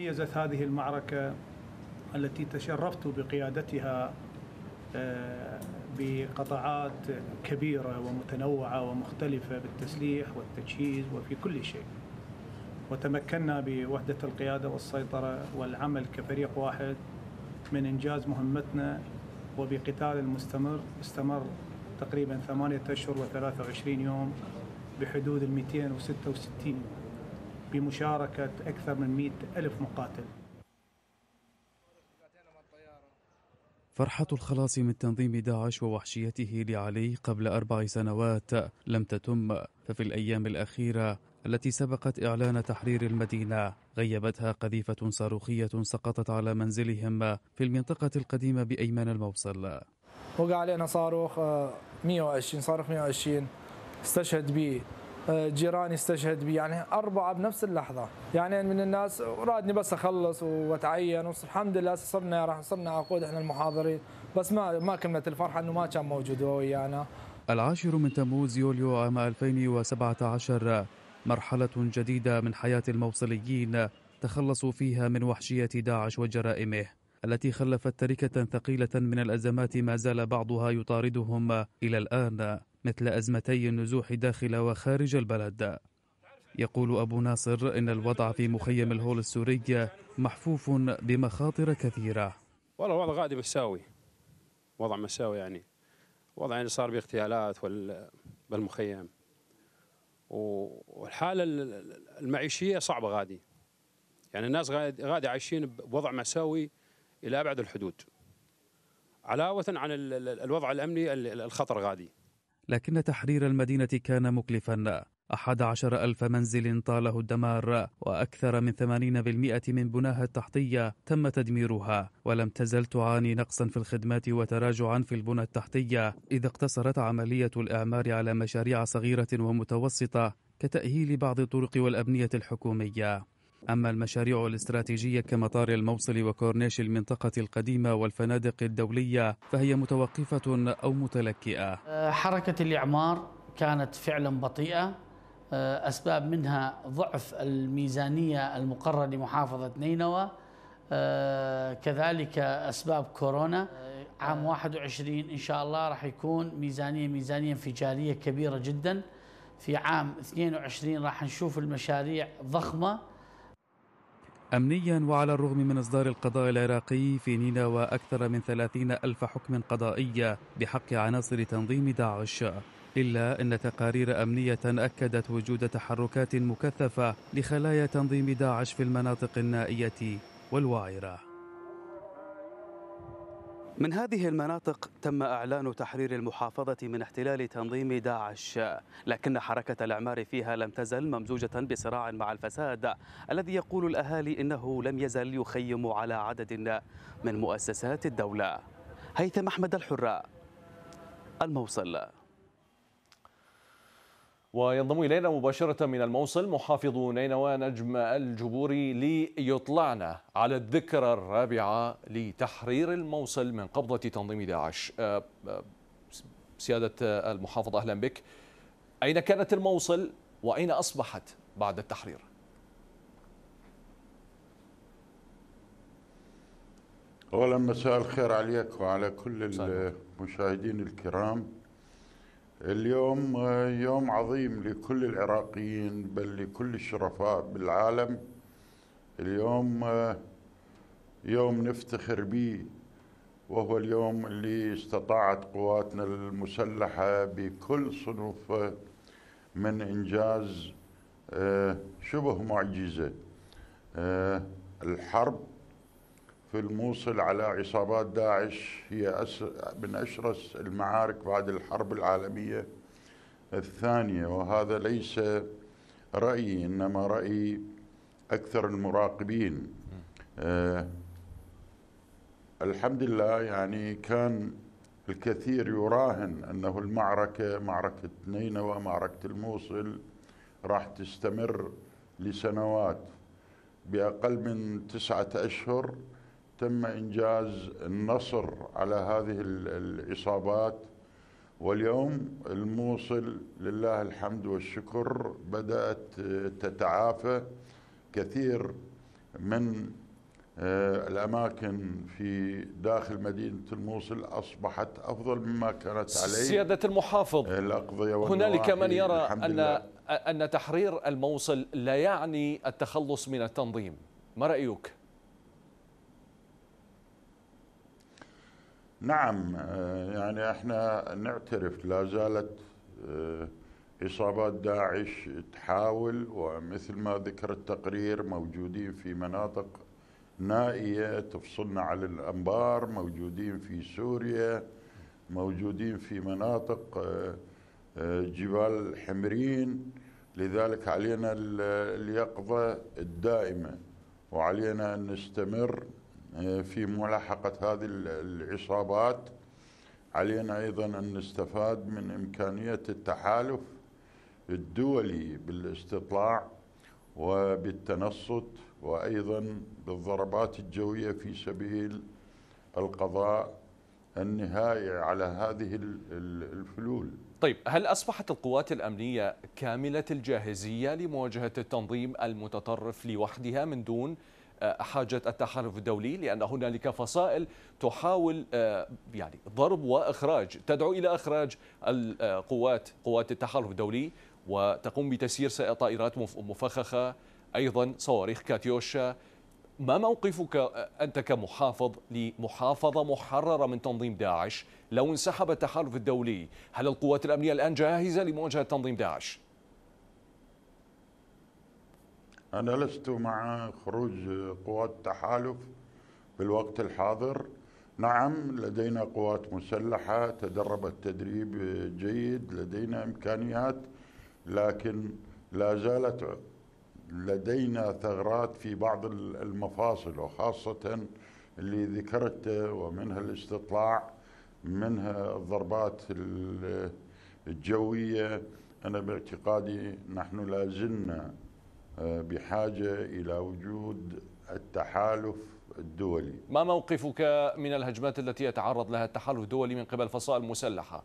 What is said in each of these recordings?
تميزت هذه المعركة التي تشرفت بقيادتها آه، بقطاعات كبيرة ومتنوعة ومختلفة بالتسليح والتجهيز وفي كل شيء وتمكنا بوحدة القيادة والسيطرة والعمل كفريق واحد من إنجاز مهمتنا وبقتال المستمر استمر تقريبا ثمانية وثلاثة وعشرين يوم بحدود ال 266 يوم بمشاركة أكثر من 100 ألف مقاتل فرحة الخلاص من تنظيم داعش ووحشيته لعلي قبل أربع سنوات لم تتم ففي الأيام الأخيرة التي سبقت إعلان تحرير المدينة غيبتها قذيفة صاروخية سقطت على منزلهم في المنطقة القديمة بأيمان الموصل وقع علينا صاروخ 120 صاروخ 120 استشهد به آه، جيراني استشهد بي يعني أربعة بنفس اللحظة يعني من الناس رادني بس أخلص وأتعين والحمد لله صرنا راح صرنا عقود إحنا المحاضرين بس ما ما كملت الفرحة إنه ما كان موجود هو ويانا العاشر من تموز يوليو عام 2017 مرحلة جديدة من حياة الموصليين تخلصوا فيها من وحشية داعش وجرائمه التي خلفت تركة ثقيلة من الأزمات ما زال بعضها يطاردهم إلى الآن مثل أزمتي النزوح داخل وخارج البلد يقول أبو ناصر إن الوضع في مخيم الهول السوري محفوف بمخاطر كثيرة والله الوضع غادي بساوي وضع مساوي يعني وضع يعني صار باغتيالات بالمخيم والحالة المعيشية صعبة غادي يعني الناس غادي عايشين بوضع مأساوي الى ابعد الحدود علاوه عن الوضع الامني الخطر غادي لكن تحرير المدينه كان مكلفا عشر ألف منزل طاله الدمار وأكثر من 80% من بناها التحتية تم تدميرها ولم تزل تعاني نقصا في الخدمات وتراجعا في البنى التحتية إذا اقتصرت عملية الإعمار على مشاريع صغيرة ومتوسطة كتأهيل بعض الطرق والأبنية الحكومية أما المشاريع الاستراتيجية كمطار الموصل وكورنيش المنطقة القديمة والفنادق الدولية فهي متوقفة أو متلكئة أه، حركة الإعمار كانت فعلا بطيئة أه، أسباب منها ضعف الميزانية المقررة لمحافظة نينوى أه، كذلك أسباب كورونا عام 21 إن شاء الله راح يكون ميزانية ميزانية انفجارية كبيرة جدا في عام 22 راح نشوف المشاريع ضخمة أمنيا وعلى الرغم من إصدار القضاء العراقي في نينوى أكثر من 30 ألف حكم قضائي بحق عناصر تنظيم داعش إلا أن تقارير أمنية أكدت وجود تحركات مكثفة لخلايا تنظيم داعش في المناطق النائية والوعرة من هذه المناطق تم اعلان تحرير المحافظه من احتلال تنظيم داعش، لكن حركه الاعمار فيها لم تزل ممزوجه بصراع مع الفساد الذي يقول الاهالي انه لم يزل يخيم على عدد من مؤسسات الدوله. هيثم احمد الحره الموصل وينضم إلينا مباشرة من الموصل محافظ نينوى نجم الجبوري ليطلعنا على الذكرى الرابعة لتحرير الموصل من قبضة تنظيم داعش آه، آه، سيادة المحافظ أهلا بك أين كانت الموصل وأين أصبحت بعد التحرير؟ أولا مساء الخير عليك وعلى كل المشاهدين الكرام اليوم آه، يوم عظيم لكل العراقيين بل لكل الشرفاء بالعالم اليوم آه، يوم نفتخر به وهو اليوم اللي استطاعت قواتنا المسلحة بكل صنوفها آه، من إنجاز شبه معجزة الحرب في الموصل على عصابات داعش هي من أشرس المعارك بعد الحرب العالمية الثانية وهذا ليس رأيي إنما رأي أكثر المراقبين أه الحمد لله يعني كان الكثير يراهن أنه المعركة معركة نينوى معركة الموصل راح تستمر لسنوات بأقل من تسعة أشهر تم إنجاز النصر على هذه الإصابات واليوم الموصل لله الحمد والشكر بدأت آه، تتعافى كثير من آه، الأماكن في داخل مدينة الموصل أصبحت أفضل مما كانت عليه سيادة المحافظ آه، هنالك من يرى أن أن تحرير الموصل لا يعني التخلص من التنظيم ما رأيك؟ نعم آه، يعني احنا نعترف لا زالت آه، اصابات داعش تحاول ومثل ما ذكر التقرير موجودين في مناطق نائيه تفصلنا عن الانبار موجودين في سوريا موجودين في مناطق آه، جبال حمرين لذلك علينا اليقظه الدائمه وعلينا ان نستمر آه، في ملاحقة هذه العصابات علينا أيضا أن نستفاد من إمكانية التحالف الدولي بالاستطلاع وبالتنصت وأيضا بالضربات الجوية في سبيل القضاء النهائي على هذه الفلول طيب هل أصبحت القوات الأمنية كاملة الجاهزية لمواجهة التنظيم المتطرف لوحدها من دون آه، حاجة التحالف الدولي لأن هنالك فصائل تحاول آه، يعني ضرب وإخراج تدعو إلى إخراج القوات آه، قوات التحالف الدولي وتقوم بتسيير طائرات مفخخة أيضا صواريخ كاتيوشا ما موقفك أنت كمحافظ لمحافظة محررة من تنظيم داعش لو انسحب التحالف الدولي هل القوات الأمنية الآن جاهزة لمواجهة تنظيم داعش؟ أنا لست مع خروج قوات التحالف في الوقت الحاضر نعم لدينا قوات مسلحة تدربت تدريب جيد لدينا إمكانيات لكن لا زالت لدينا ثغرات في بعض المفاصل وخاصة اللي ذكرته ومنها الاستطلاع منها الضربات الجوية أنا باعتقادي نحن لا زلنا آه، بحاجة إلى وجود التحالف الدولي ما موقفك من الهجمات التي يتعرض لها التحالف الدولي من قبل فصائل مسلحة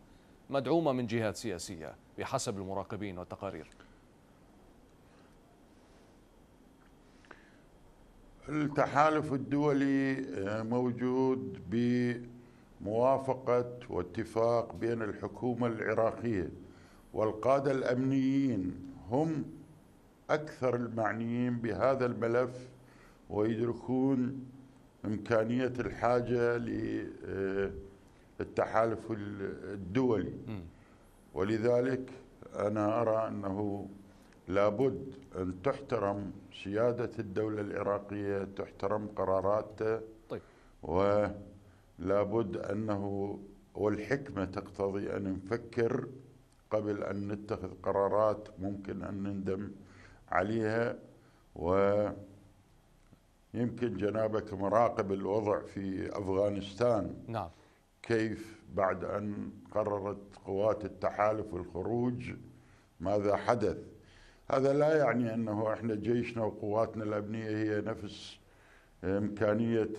مدعومة من جهات سياسية بحسب المراقبين والتقارير التحالف الدولي آه، موجود بموافقة واتفاق بين الحكومة العراقية والقادة الأمنيين هم أكثر المعنيين بهذا الملف ويدركون إمكانية الحاجة للتحالف آه، الدولي ولذلك أنا أرى أنه لابد أن تحترم سيادة الدولة العراقية تحترم قراراتها طيب. ولابد أنه والحكمة تقتضي أن نفكر قبل أن نتخذ قرارات ممكن أن نندم عليها ويمكن جنابك مراقب الوضع في أفغانستان نعم كيف بعد أن قررت قوات التحالف الخروج ماذا حدث هذا لا يعني أنه إحنا جيشنا وقواتنا الأمنية هي نفس آه، إمكانية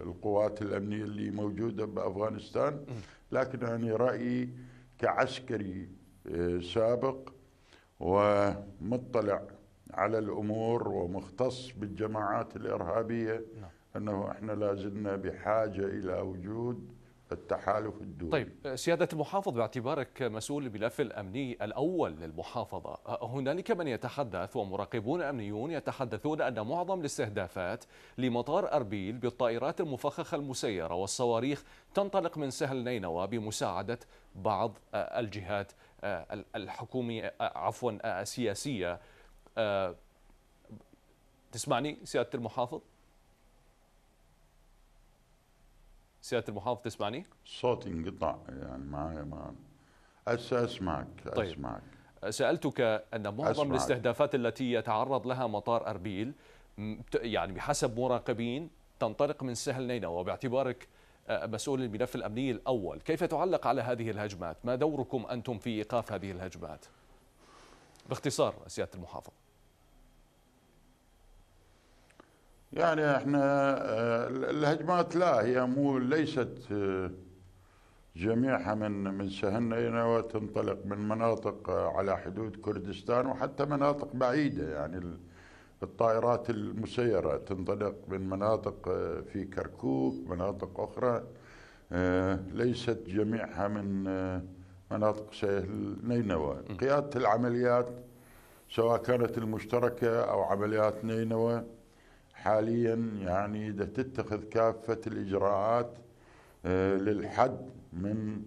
القوات الأمنية اللي موجودة بأفغانستان لكن أنا رأيي كعسكري آه، سابق ومطلع على الأمور ومختص بالجماعات الإرهابية نعم. أنه إحنا لازلنا بحاجة إلى وجود التحالف الدولي طيب سيادة المحافظ باعتبارك مسؤول الملف الأمني الأول للمحافظة هنالك من يتحدث ومراقبون أمنيون يتحدثون أن معظم الاستهدافات لمطار أربيل بالطائرات المفخخة المسيرة والصواريخ تنطلق من سهل نينوى بمساعدة بعض الجهات آه، الحكومية آه، آه، عفوا السياسية تسمعني سيادة المحافظ سيادة المحافظ تسمعني صوتي انقطع يعني معي ما هسه اسمعك طيب. اسمعك سألتك أن معظم الاستهدافات التي يتعرض لها مطار أربيل يعني بحسب مراقبين تنطلق من سهل نينوى وباعتبارك آه، مسؤول الملف الأمني الأول كيف تعلق على هذه الهجمات ما دوركم أنتم في إيقاف هذه الهجمات باختصار سيادة المحافظ يعني احنا آه، الهجمات لا هي مو ليست آه، جميعها من من سهلنا وتنطلق من مناطق على حدود كردستان وحتى مناطق بعيده يعني الطائرات المسيرة تنطلق من مناطق آه، في كركوك مناطق أخرى آه، ليست جميعها من آه، مناطق سهل نينوى قيادة العمليات سواء كانت المشتركة أو عمليات نينوى حاليا يعني تتخذ كافة الإجراءات للحد من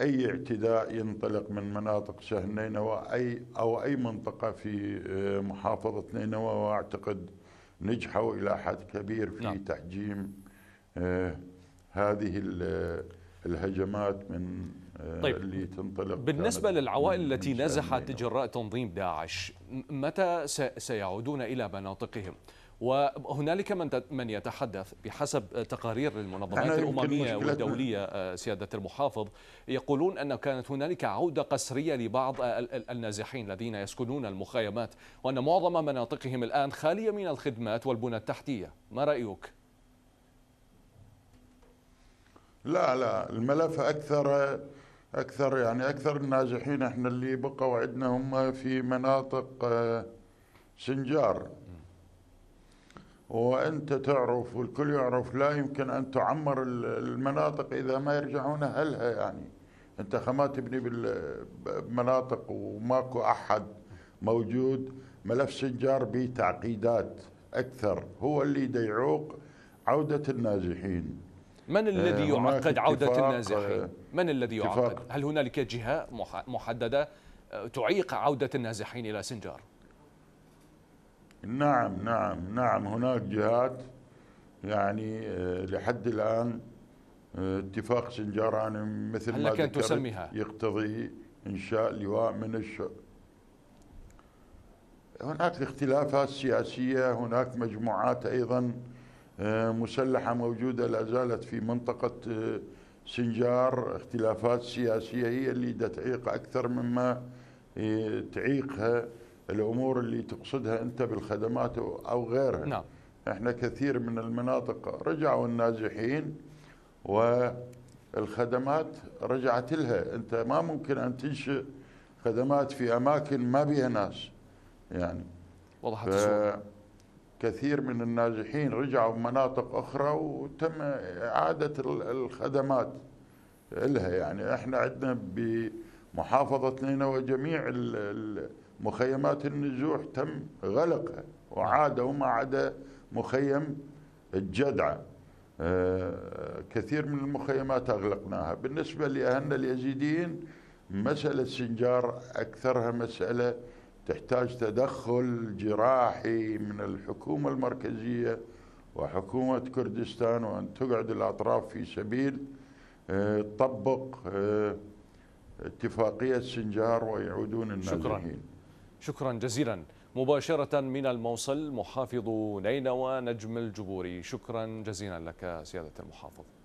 أي اعتداء ينطلق من مناطق شهر نينوى أي أو أي منطقة في آه، محافظة نينوى وأعتقد نجحوا إلى حد كبير في نعم. تحجيم آه، هذه آه، الهجمات من طيب اللي تنطلق بالنسبة للعوائل التي نزحت جراء تنظيم داعش متى سيعودون إلى مناطقهم؟ وهنالك من من يتحدث بحسب تقارير المنظمات الامميه والدوليه آه، سياده المحافظ يقولون ان كانت هنالك عوده قسريه لبعض آه، النازحين الذين يسكنون المخيمات وان معظم مناطقهم الان خاليه من الخدمات والبنى التحتيه، ما رايك؟ لا لا الملف اكثر اكثر يعني اكثر النازحين احنا اللي بقوا عندنا هم في مناطق سنجار آه، وأنت تعرف والكل يعرف لا يمكن أن تعمر المناطق إذا ما يرجعون أهلها يعني أنت ما تبني بمناطق وماكو أحد موجود ملف سنجار به تعقيدات أكثر هو اللي يعوق عودة النازحين من آه، الذي يعقد عودة النازحين؟ آه، من الذي يعقد؟ هل هنالك جهة محددة آه، تعيق عودة النازحين إلى سنجار؟ نعم نعم نعم هناك جهات يعني آه، لحد الآن آه، اتفاق سنجاران مثل ما ذكرت تسميها؟ يقتضي إنشاء لواء من الشعب هناك اختلافات سياسية هناك مجموعات أيضا آه، مسلحة موجودة لا زالت في منطقة سنجار اختلافات سياسية هي اللي تعيق أكثر مما تعيقها الامور اللي تقصدها انت بالخدمات او غيرها نعم احنا كثير من المناطق رجعوا النازحين والخدمات رجعت لها انت ما ممكن ان تنشئ خدمات في اماكن ما بها ناس يعني وضحت الصورة كثير من النازحين رجعوا مناطق اخرى وتم اعاده الخدمات لها يعني احنا عندنا بمحافظه نينوى جميع الـ مخيمات النزوح تم غلقها وعادوا ما عدا مخيم الجدعة آه، كثير من المخيمات أغلقناها بالنسبة لأهلنا اليزيديين مسألة سنجار أكثرها مسألة تحتاج تدخل جراحي من الحكومة المركزية وحكومة كردستان وأن تقعد الأطراف في سبيل آه، تطبق آه، اتفاقية سنجار ويعودون النازحين شكرا. شكرا جزيلا مباشرة من الموصل محافظ نينوى نجم الجبوري شكرا جزيلا لك سيادة المحافظ